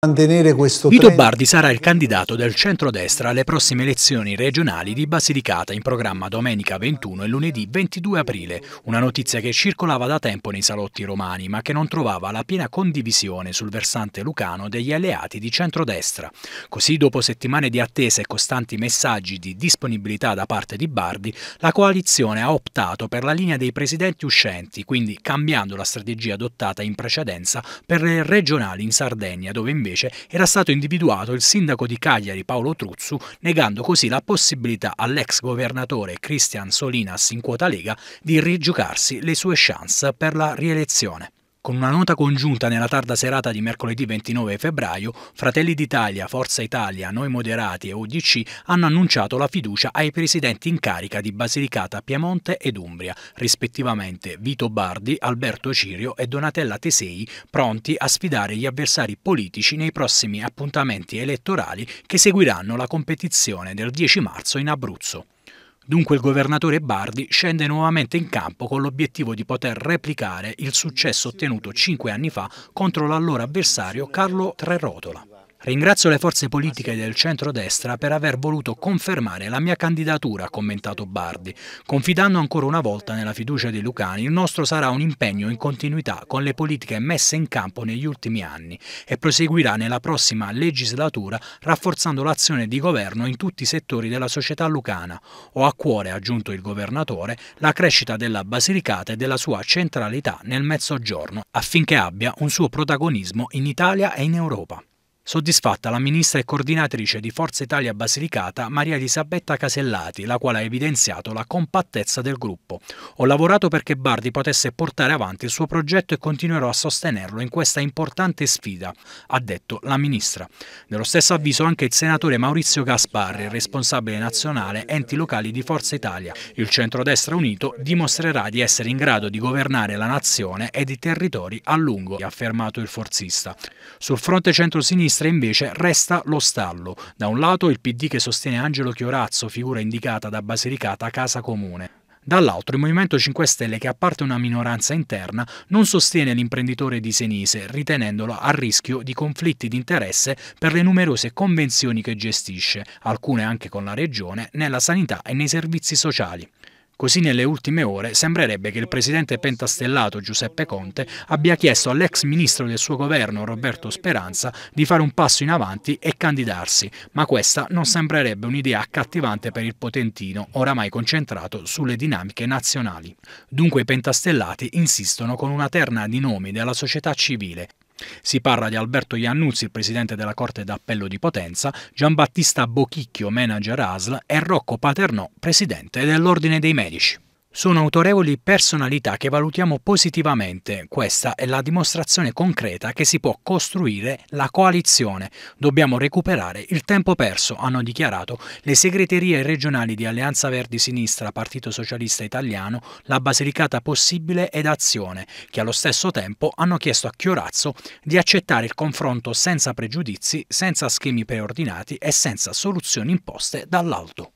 Mantenere questo Vito Bardi sarà il candidato del centrodestra alle prossime elezioni regionali di Basilicata in programma domenica 21 e lunedì 22 aprile, una notizia che circolava da tempo nei salotti romani ma che non trovava la piena condivisione sul versante lucano degli alleati di centrodestra. Così dopo settimane di attesa e costanti messaggi di disponibilità da parte di Bardi, la coalizione ha optato per la linea dei presidenti uscenti, quindi cambiando la strategia adottata in precedenza per le regionali in Sardegna dove invece invece era stato individuato il sindaco di Cagliari Paolo Truzzu, negando così la possibilità all'ex governatore Cristian Solinas in quota Lega di rigiocarsi le sue chance per la rielezione. Con una nota congiunta nella tarda serata di mercoledì 29 febbraio, Fratelli d'Italia, Forza Italia, Noi Moderati e UDC hanno annunciato la fiducia ai presidenti in carica di Basilicata, Piemonte ed Umbria, rispettivamente Vito Bardi, Alberto Cirio e Donatella Tesei, pronti a sfidare gli avversari politici nei prossimi appuntamenti elettorali che seguiranno la competizione del 10 marzo in Abruzzo. Dunque il governatore Bardi scende nuovamente in campo con l'obiettivo di poter replicare il successo ottenuto cinque anni fa contro l'allora avversario Carlo Trerotola. Ringrazio le forze politiche del centrodestra per aver voluto confermare la mia candidatura, ha commentato Bardi. Confidando ancora una volta nella fiducia dei Lucani, il nostro sarà un impegno in continuità con le politiche messe in campo negli ultimi anni e proseguirà nella prossima legislatura rafforzando l'azione di governo in tutti i settori della società lucana. Ho a cuore, ha aggiunto il governatore, la crescita della Basilicata e della sua centralità nel Mezzogiorno affinché abbia un suo protagonismo in Italia e in Europa soddisfatta la ministra e coordinatrice di Forza Italia Basilicata Maria Elisabetta Casellati, la quale ha evidenziato la compattezza del gruppo. Ho lavorato perché Bardi potesse portare avanti il suo progetto e continuerò a sostenerlo in questa importante sfida, ha detto la ministra. Nello stesso avviso anche il senatore Maurizio Gasparri, responsabile nazionale enti locali di Forza Italia. Il centrodestra unito dimostrerà di essere in grado di governare la nazione ed i territori a lungo, ha affermato il forzista. Sul fronte centrosinistra destra invece resta lo stallo. Da un lato il PD che sostiene Angelo Chiorazzo, figura indicata da Basilicata Casa Comune. Dall'altro il Movimento 5 Stelle, che a parte una minoranza interna, non sostiene l'imprenditore di Senise, ritenendolo a rischio di conflitti di interesse per le numerose convenzioni che gestisce, alcune anche con la Regione, nella sanità e nei servizi sociali. Così nelle ultime ore sembrerebbe che il presidente pentastellato Giuseppe Conte abbia chiesto all'ex ministro del suo governo Roberto Speranza di fare un passo in avanti e candidarsi, ma questa non sembrerebbe un'idea accattivante per il potentino, oramai concentrato sulle dinamiche nazionali. Dunque i pentastellati insistono con una terna di nomi della società civile si parla di Alberto Iannuzzi, il presidente della Corte d'Appello di Potenza, Giambattista Bochicchio, manager ASL, e Rocco Paternò, presidente dell'Ordine dei Medici. Sono autorevoli personalità che valutiamo positivamente. Questa è la dimostrazione concreta che si può costruire la coalizione. Dobbiamo recuperare il tempo perso, hanno dichiarato le segreterie regionali di Alleanza Verdi Sinistra, Partito Socialista Italiano, la Basilicata Possibile ed Azione, che allo stesso tempo hanno chiesto a Chiorazzo di accettare il confronto senza pregiudizi, senza schemi preordinati e senza soluzioni imposte dall'alto.